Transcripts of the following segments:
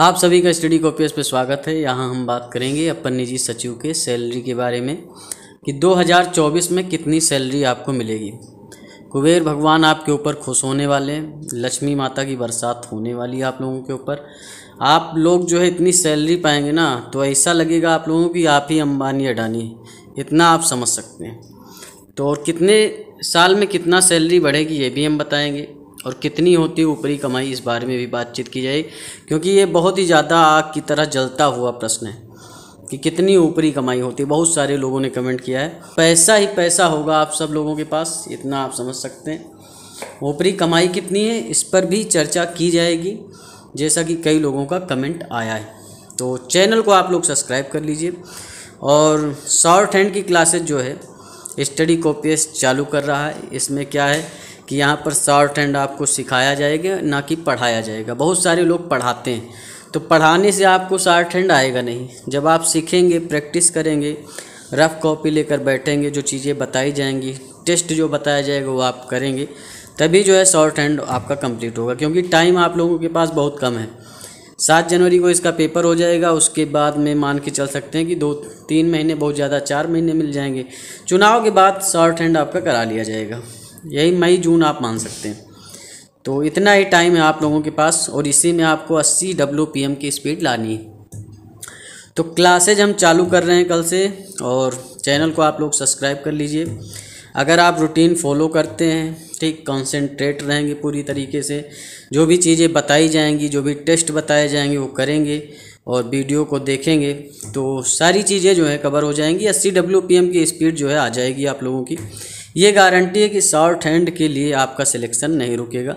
आप सभी का स्टडी कॉपी पे स्वागत है यहाँ हम बात करेंगे अपन निजी सचिव के सैलरी के बारे में कि 2024 में कितनी सैलरी आपको मिलेगी कुबेर भगवान आपके ऊपर खुश होने वाले हैं लक्ष्मी माता की बरसात होने वाली है आप लोगों के ऊपर आप लोग जो है इतनी सैलरी पाएंगे ना तो ऐसा लगेगा आप लोगों की आप ही अम्बानी अडानी इतना आप समझ सकते हैं तो और कितने साल में कितना सैलरी बढ़ेगी ये भी हम बताएंगे और कितनी होती है ऊपरी कमाई इस बारे में भी बातचीत की जाएगी क्योंकि ये बहुत ही ज़्यादा आग की तरह जलता हुआ प्रश्न है कि कितनी ऊपरी कमाई होती है बहुत सारे लोगों ने कमेंट किया है पैसा ही पैसा होगा आप सब लोगों के पास इतना आप समझ सकते हैं ऊपरी कमाई कितनी है इस पर भी चर्चा की जाएगी जैसा कि कई लोगों का कमेंट आया है तो चैनल को आप लोग सब्सक्राइब कर लीजिए और शॉर्ट हैंड की क्लासेज जो है स्टडी कॉपीज चालू कर रहा है इसमें क्या है कि यहाँ पर शॉर्ट हैंड आपको सिखाया जाएगा ना कि पढ़ाया जाएगा बहुत सारे लोग पढ़ाते हैं तो पढ़ाने से आपको शॉर्ट हैंड आएगा नहीं जब आप सीखेंगे प्रैक्टिस करेंगे रफ़ कॉपी लेकर बैठेंगे जो चीज़ें बताई जाएंगी टेस्ट जो बताया जाएगा वो आप करेंगे तभी जो है शॉर्ट हैंड आपका कंप्लीट होगा क्योंकि टाइम आप लोगों के पास बहुत कम है सात जनवरी को इसका पेपर हो जाएगा उसके बाद में मान के चल सकते हैं कि दो तीन महीने बहुत ज़्यादा चार महीने मिल जाएंगे चुनाव के बाद शॉर्ट हैंड आपका करा लिया जाएगा यही मई जून आप मान सकते हैं तो इतना ही टाइम है आप लोगों के पास और इसी में आपको 80 डब्लू की स्पीड लानी है तो क्लासेज हम चालू कर रहे हैं कल से और चैनल को आप लोग सब्सक्राइब कर लीजिए अगर आप रूटीन फॉलो करते हैं ठीक कंसंट्रेट रहेंगे पूरी तरीके से जो भी चीज़ें बताई जाएंगी जो भी टेस्ट बताए जाएंगे वो करेंगे और वीडियो को देखेंगे तो सारी चीज़ें जो है कवर हो जाएंगी अस्सी डब्ल्यू की स्पीड जो है आ जाएगी आप लोगों की ये गारंटी है कि शॉर्ट हैंड के लिए आपका सिलेक्शन नहीं रुकेगा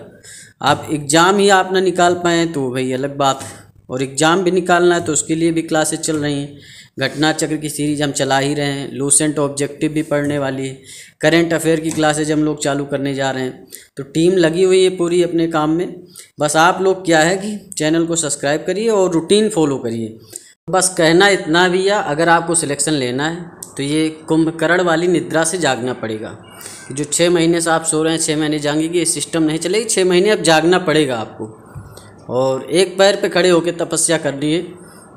आप एग्ज़ाम ही आप ना निकाल पाएँ तो भाई अलग बात है और एग्ज़ाम भी निकालना है तो उसके लिए भी क्लासेस चल रही हैं घटना चक्र की सीरीज हम चला ही रहे हैं लूसेंट ऑब्जेक्टिव भी पढ़ने वाली है करेंट अफेयर की क्लासेज हम लोग चालू करने जा रहे हैं तो टीम लगी हुई है पूरी अपने काम में बस आप लोग क्या है कि चैनल को सब्सक्राइब करिए और रूटीन फॉलो करिए बस कहना इतना भी या अगर आपको सिलेक्शन लेना है तो ये कुंभकर्ण वाली निद्रा से जागना पड़ेगा कि जो छः महीने से आप सो रहे हैं छः महीने जाएंगे कि ये सिस्टम नहीं चलेगी छः महीने अब जागना पड़ेगा आपको और एक पैर पे खड़े होकर तपस्या करनी है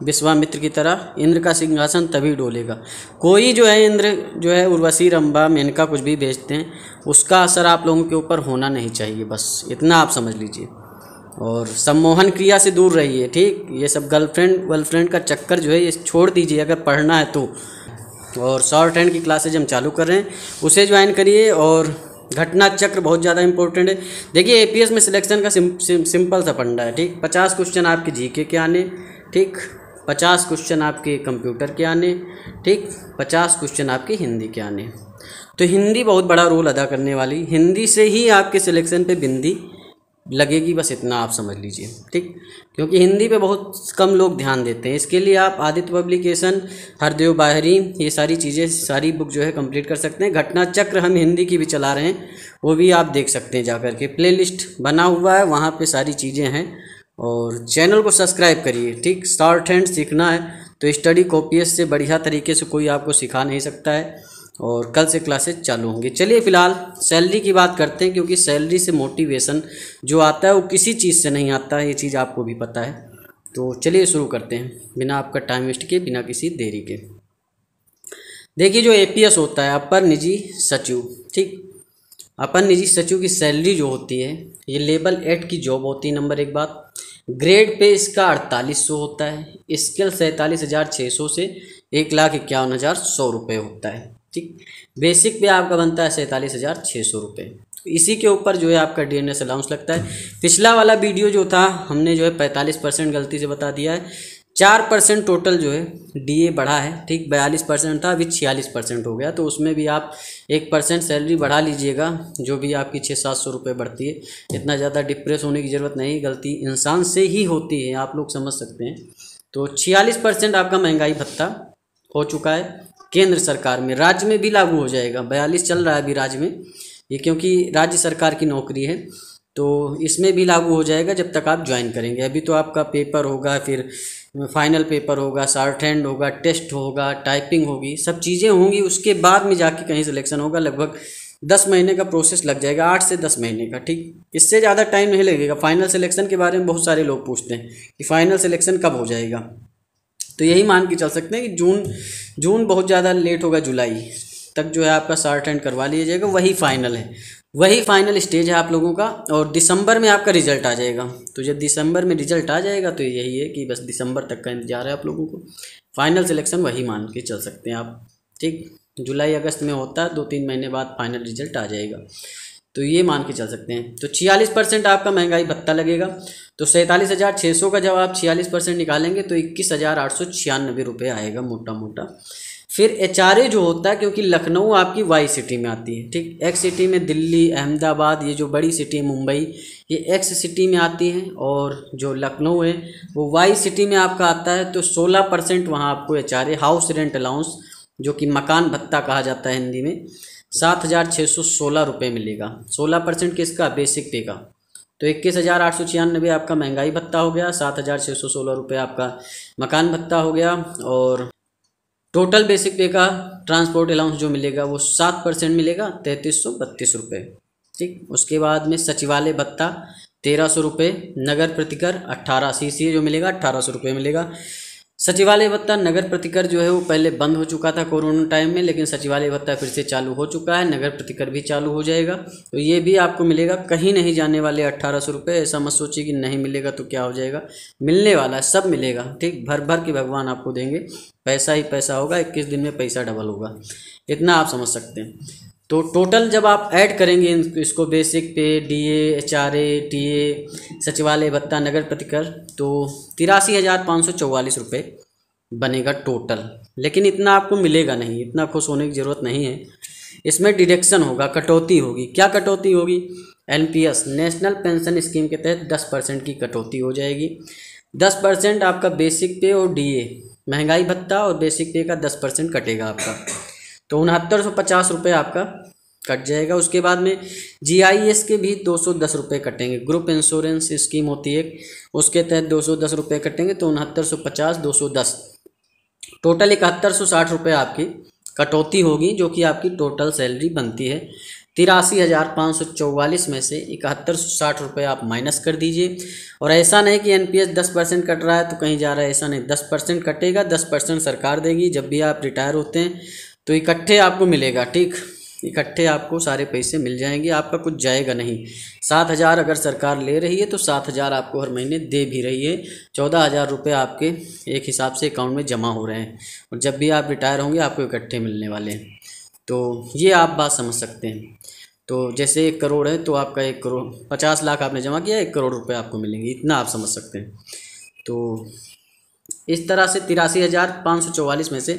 विश्वामित्र की तरह इंद्र का सिंहासन तभी डोलेगा कोई जो है इंद्र जो है उर्वशी रंबा मेनका कुछ भी भेजते हैं उसका असर आप लोगों के ऊपर होना नहीं चाहिए बस इतना आप समझ लीजिए और सम्मोहन क्रिया से दूर रहिए ठीक ये सब गर्लफ्रेंड गर्लफ्रेंड का चक्कर जो है ये छोड़ दीजिए अगर पढ़ना है तो और शॉर्ट हैंड की क्लासेज हम चालू कर रहे हैं उसे ज्वाइन करिए और घटना चक्र बहुत ज़्यादा इंपॉर्टेंट है देखिए एपीएस में सिलेक्शन का सिम, सिम, सिंपल सा फंडा है ठीक पचास क्वेश्चन आपके जीके के आने ठीक पचास क्वेश्चन आपके कंप्यूटर के आने ठीक पचास क्वेश्चन आपके हिंदी के आने तो हिंदी बहुत बड़ा रोल अदा करने वाली हिंदी से ही आपके सिलेक्शन पर बिंदी लगेगी बस इतना आप समझ लीजिए ठीक क्योंकि हिंदी पे बहुत कम लोग ध्यान देते हैं इसके लिए आप आदित्य पब्लिकेशन हरदेव बाहरी ये सारी चीज़ें सारी बुक जो है कंप्लीट कर सकते हैं घटना चक्र हम हिंदी की भी चला रहे हैं वो भी आप देख सकते हैं जाकर के प्ले लिस्ट बना हुआ है वहाँ पर सारी चीज़ें हैं और चैनल को सब्सक्राइब करिए ठीक शॉर्ट हैंड सीखना है तो स्टडी कॉपीज से बढ़िया तरीके से कोई आपको सिखा नहीं सकता है और कल से क्लासेज चालू होंगे चलिए फिलहाल सैलरी की बात करते हैं क्योंकि सैलरी से मोटिवेशन जो आता है वो किसी चीज़ से नहीं आता है ये चीज़ आपको भी पता है तो चलिए शुरू करते हैं बिना आपका टाइम वेस्ट के बिना किसी देरी के देखिए जो एपीएस होता है अपर निजी सचिव ठीक अपर निजी सचिव की सैलरी जो होती है ये लेवल एट की जॉब होती है नंबर एक बात ग्रेड पे इसका अड़तालीस सौ होता है स्केल सैंतालीस हज़ार छः सौ से एक लाख इक्यावन हज़ार सौ रुपये होता है ठीक बेसिक पे आपका बनता है सैंतालीस हज़ार छः सौ रुपये तो इसी के ऊपर जो है आपका डी एन एस अलाउंस लगता है पिछला वाला वीडियो जो था हमने जो है पैंतालीस परसेंट गलती से बता दिया है चार परसेंट टोटल जो है डीए बढ़ा है ठीक बयालीस परसेंट था अभी छियालीस परसेंट हो गया तो उसमें भी आप एक परसेंट सैलरी बढ़ा लीजिएगा जो भी आपकी छः सात सौ रुपये बढ़ती है इतना ज़्यादा डिप्रेस होने की ज़रूरत नहीं गलती इंसान से ही होती है आप लोग समझ सकते हैं तो छियालीस परसेंट आपका महंगाई भत्ता हो चुका है केंद्र सरकार में राज्य में भी लागू हो जाएगा बयालीस चल रहा है अभी राज्य में ये क्योंकि राज्य सरकार की नौकरी है तो इसमें भी लागू हो जाएगा जब तक आप ज्वाइन करेंगे अभी तो आपका पेपर होगा फिर फाइनल पेपर होगा शार्ट हैंड होगा टेस्ट होगा टाइपिंग होगी सब चीज़ें होंगी उसके बाद में जाके कहीं सिलेक्शन होगा लगभग दस महीने का प्रोसेस लग जाएगा आठ से दस महीने का ठीक इससे ज़्यादा टाइम नहीं लगेगा फाइनल सिलेक्शन के बारे में बहुत सारे लोग पूछते हैं कि फ़ाइनल सिलेक्शन कब हो जाएगा तो यही मान के चल सकते हैं कि जून जून बहुत ज़्यादा लेट होगा जुलाई तक जो है आपका शार्ट एंड करवा लिया जाएगा वही फाइनल है वही फाइनल स्टेज है आप लोगों का और दिसंबर में आपका रिजल्ट आ जाएगा तो जब दिसंबर में रिजल्ट आ जाएगा तो यही है कि बस दिसंबर तक का इंतजार है आप लोगों को फाइनल सिलेक्शन वही मान के चल सकते हैं आप ठीक जुलाई अगस्त में होता है दो तीन महीने बाद फाइनल रिजल्ट आ जाएगा तो ये मान के चल सकते हैं तो छियालीस परसेंट आपका महंगाई भत्ता लगेगा तो सैंतालीस हज़ार छः सौ का जब आप छियालीस परसेंट निकालेंगे तो इक्कीस हज़ार आठ सौ छियानबे रुपये आएगा मोटा मोटा फिर एच जो होता है क्योंकि लखनऊ आपकी वाई सिटी में आती है ठीक एक्स सिटी में दिल्ली अहमदाबाद ये जो बड़ी सिटी है मुंबई ये एक्स सिटी में आती हैं और जो लखनऊ है वो वाई सिटी में आपका आता है तो सोलह परसेंट वहाँ आपको एच हाउस रेंट अलाउंस जो कि मकान भत्ता कहा जाता है हिंदी में सात हज़ार छः सौ सोलह रुपये मिलेगा सोलह परसेंट किसका बेसिक पे का तो इक्कीस हज़ार आठ सौ छियानबे आपका महंगाई भत्ता हो गया सात हज़ार छः सौ सोलह रुपये आपका मकान भत्ता हो गया और टोटल बेसिक पे का ट्रांसपोर्ट अलाउंस जो मिलेगा वो सात परसेंट मिलेगा तैंतीस सौ बत्तीस रुपये ठीक उसके बाद में सचिवालय भत्ता तेरह सौ रुपये नगर प्रतिकर अट्ठारह सी सी जो मिलेगा अट्ठारह सौ रुपये मिलेगा सचिवालय भत्ता नगर प्रतिकर जो है वो पहले बंद हो चुका था कोरोना टाइम में लेकिन सचिवालय भत्ता फिर से चालू हो चुका है नगर प्रतिकर भी चालू हो जाएगा तो ये भी आपको मिलेगा कहीं नहीं जाने वाले अट्ठारह सौ रुपये ऐसा मत सोचिए कि नहीं मिलेगा तो क्या हो जाएगा मिलने वाला है सब मिलेगा ठीक भर भर के भगवान आपको देंगे पैसा ही पैसा होगा इक्कीस दिन में पैसा डबल होगा इतना आप समझ सकते हैं तो टोटल जब आप ऐड करेंगे इसको बेसिक पे D H R A T A सचिवालय भत्ता नगर प्रतिकर तो तिरासी हज़ार पाँच सौ चौवालीस रुपये बनेगा टोटल लेकिन इतना आपको मिलेगा नहीं इतना खुश होने की ज़रूरत नहीं है इसमें डिडक्शन होगा कटौती होगी क्या कटौती होगी N P S national pension scheme के तहत दस परसेंट की कटौती हो जाएगी दस परसेंट आपका बेसिक पे और डी ए महंगाई भत्ता और बेसिक पे का दस परसेंट कटेगा आपका तो उनहत्तर सौ पचास रुपये आपका कट जाएगा उसके बाद में जी के भी दो सौ दस रुपये कटेंगे ग्रुप इंश्योरेंस स्कीम होती है उसके तहत दो सौ दस रुपये कटेंगे तो उनहत्तर सौ पचास दो सौ दस टोटल इकहत्तर सौ साठ रुपये आपकी कटौती होगी जो कि आपकी टोटल सैलरी बनती है तिरासी हज़ार पाँच सौ चौवालीस में से इकहत्तर सौ साठ रुपये आप माइनस कर दीजिए और ऐसा नहीं कि एनपीएस दस परसेंट कट रहा है तो कहीं जा रहा है ऐसा नहीं दस परसेंट कटेगा दस परसेंट सरकार देगी जब भी आप रिटायर होते हैं तो इकट्ठे आपको मिलेगा ठीक इकट्ठे आपको सारे पैसे मिल जाएंगे आपका कुछ जाएगा नहीं सात हज़ार अगर सरकार ले रही है तो सात हज़ार आपको हर महीने दे भी रही है चौदह हज़ार रुपये आपके एक हिसाब से अकाउंट में जमा हो रहे हैं और जब भी आप रिटायर होंगे आपको इकट्ठे मिलने वाले हैं तो ये आप बात समझ सकते हैं तो जैसे एक करोड़ है तो आपका एक करोड़ पचास लाख आपने जमा किया एक करोड़ रुपये आपको मिलेंगे इतना आप समझ सकते हैं तो इस तरह से तिरासी हज़ार पाँच सौ चौवालीस में से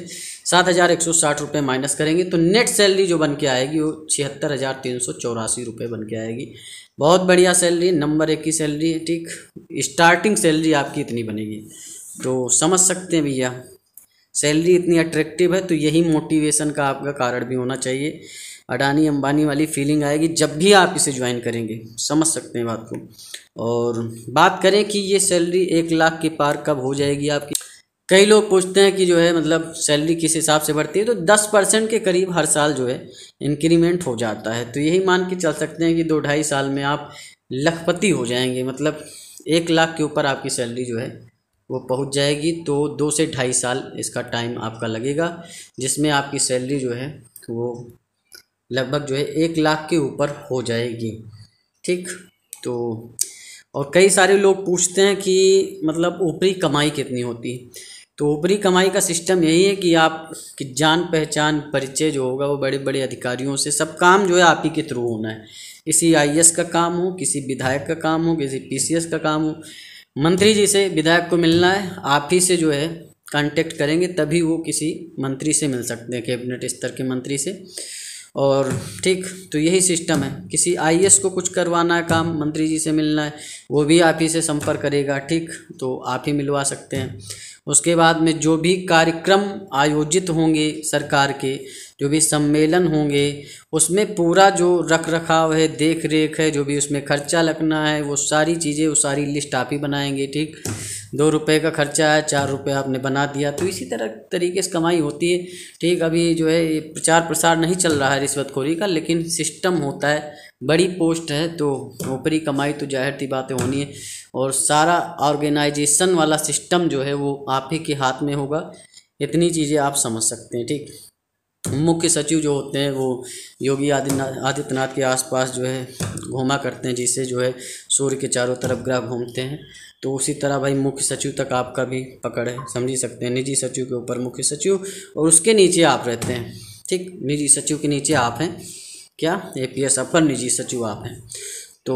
सात हज़ार एक सौ साठ रुपये माइनस करेंगे तो नेट सैलरी जो बन के आएगी वो छिहत्तर हज़ार तीन सौ चौरासी रुपये बन के आएगी बहुत बढ़िया सैलरी नंबर एक की सैलरी है ठीक स्टार्टिंग सैलरी आपकी इतनी बनेगी तो समझ सकते हैं भैया सैलरी इतनी अट्रैक्टिव है तो यही मोटिवेशन का आपका कारण भी होना चाहिए अडानी अंबानी वाली फीलिंग आएगी जब भी आप इसे ज्वाइन करेंगे समझ सकते हैं बात को और बात करें कि ये सैलरी एक लाख के पार कब हो जाएगी आपकी कई लोग पूछते हैं कि जो है मतलब सैलरी किस हिसाब से बढ़ती है तो दस परसेंट के करीब हर साल जो है इंक्रीमेंट हो जाता है तो यही मान के चल सकते हैं कि दो ढाई साल में आप लखपति हो जाएंगे मतलब एक लाख के ऊपर आपकी सैलरी जो है वो पहुंच जाएगी तो दो से ढाई साल इसका टाइम आपका लगेगा जिसमें आपकी सैलरी जो है वो लगभग जो है एक लाख के ऊपर हो जाएगी ठीक तो और कई सारे लोग पूछते हैं कि मतलब ऊपरी कमाई कितनी होती है तो ऊपरी कमाई का सिस्टम यही है कि आप कि जान पहचान परिचय जो होगा वो बड़े बड़े अधिकारियों से सब काम जो है आप ही के थ्रू होना है किसी आई e का काम हो किसी विधायक का काम हो किसी पी का काम हो मंत्री जी से विधायक को मिलना है आप ही से जो है कांटेक्ट करेंगे तभी वो किसी मंत्री से मिल सकते हैं कैबिनेट स्तर के मंत्री से और ठीक तो यही सिस्टम है किसी आई e को कुछ करवाना है काम मंत्री जी से मिलना है वो भी आप ही से संपर्क करेगा ठीक तो आप ही मिलवा सकते हैं उसके बाद में जो भी कार्यक्रम आयोजित होंगे सरकार के जो भी सम्मेलन होंगे उसमें पूरा जो रख रखाव है देख रेख है जो भी उसमें खर्चा लगना है वो सारी चीज़ें वो सारी लिस्ट आप ही बनाएंगे ठीक दो रुपए का खर्चा है चार रुपए आपने बना दिया तो इसी तरह तरीके से कमाई होती है ठीक अभी जो है ये प्रचार प्रसार नहीं चल रहा है रिश्वतखोरी का लेकिन सिस्टम होता है बड़ी पोस्ट है तो ऊपरी कमाई तो जाहिर सी बातें होनी है और सारा ऑर्गेनाइजेशन वाला सिस्टम जो है वो आप ही के हाथ में होगा इतनी चीज़ें आप समझ सकते हैं ठीक मुख्य सचिव जो होते हैं वो योगी आदित्यनाथ आदित्यनाथ के आसपास जो है घूमा करते हैं जिससे जो है सूर्य के चारों तरफ ग्रह घूमते हैं तो उसी तरह भाई मुख्य सचिव तक आपका भी पकड़ है समझ ही सकते हैं निजी सचिव के ऊपर मुख्य सचिव और उसके नीचे आप रहते हैं ठीक निजी सचिव के नीचे आप हैं क्या ए पी एस अपर निजी सचिव आप हैं तो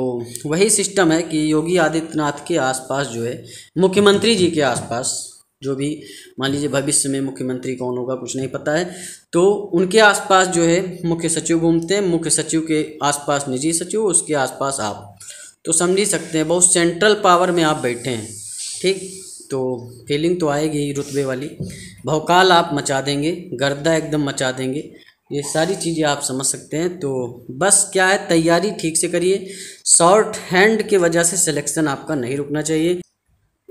वही सिस्टम है कि योगी आदित्यनाथ के आसपास जो है मुख्यमंत्री जी के आसपास जो भी मान लीजिए भविष्य में मुख्यमंत्री कौन होगा कुछ नहीं पता है तो उनके आसपास जो है मुख्य सचिव घूमते हैं मुख्य सचिव के आसपास निजी सचिव उसके आसपास आप तो समझ सकते हैं बहुत सेंट्रल पावर में आप बैठे हैं ठीक तो फीलिंग तो आएगी ही रुतबे वाली भौकाल आप मचा देंगे गर्दा एकदम मचा देंगे ये सारी चीज़ें आप समझ सकते हैं तो बस क्या है तैयारी ठीक से करिए शॉर्ट हैंड की वजह से सिलेक्शन आपका नहीं रुकना चाहिए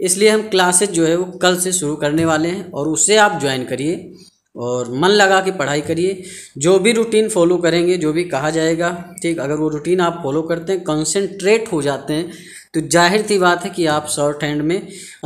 इसलिए हम क्लासेज जो है वो कल से शुरू करने वाले हैं और उसे आप ज्वाइन करिए और मन लगा के पढ़ाई करिए जो भी रूटीन फॉलो करेंगे जो भी कहा जाएगा ठीक अगर वो रूटीन आप फॉलो करते हैं कंसंट्रेट हो जाते हैं तो जाहिर सी बात है कि आप शॉर्ट हैंड में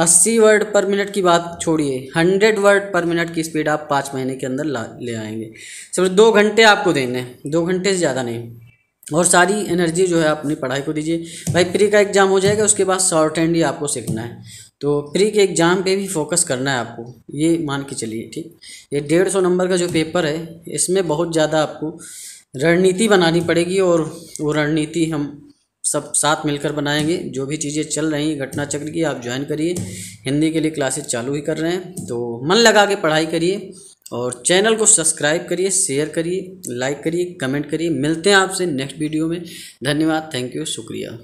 80 वर्ड पर मिनट की बात छोड़िए 100 वर्ड पर मिनट की स्पीड आप पाँच महीने के अंदर ला ले आएंगे सिर्फ दो घंटे आपको देने हैं दो घंटे से ज़्यादा नहीं और सारी एनर्जी जो है अपनी पढ़ाई को दीजिए भाई प्री का एग्ज़ाम हो जाएगा उसके बाद शॉर्ट हैंड ही आपको सीखना है तो प्री के एग्ज़ाम पे भी फोकस करना है आपको ये मान के चलिए ठीक ये डेढ़ सौ नंबर का जो पेपर है इसमें बहुत ज़्यादा आपको रणनीति बनानी पड़ेगी और वो रणनीति हम सब साथ मिलकर बनाएंगे जो भी चीज़ें चल रही हैं घटना चक्र की आप ज्वाइन करिए हिंदी के लिए क्लासेस चालू ही कर रहे हैं तो मन लगा के पढ़ाई करिए और चैनल को सब्सक्राइब करिए शेयर करिए लाइक करिए कमेंट करिए मिलते हैं आपसे नेक्स्ट वीडियो में धन्यवाद थैंक यू शुक्रिया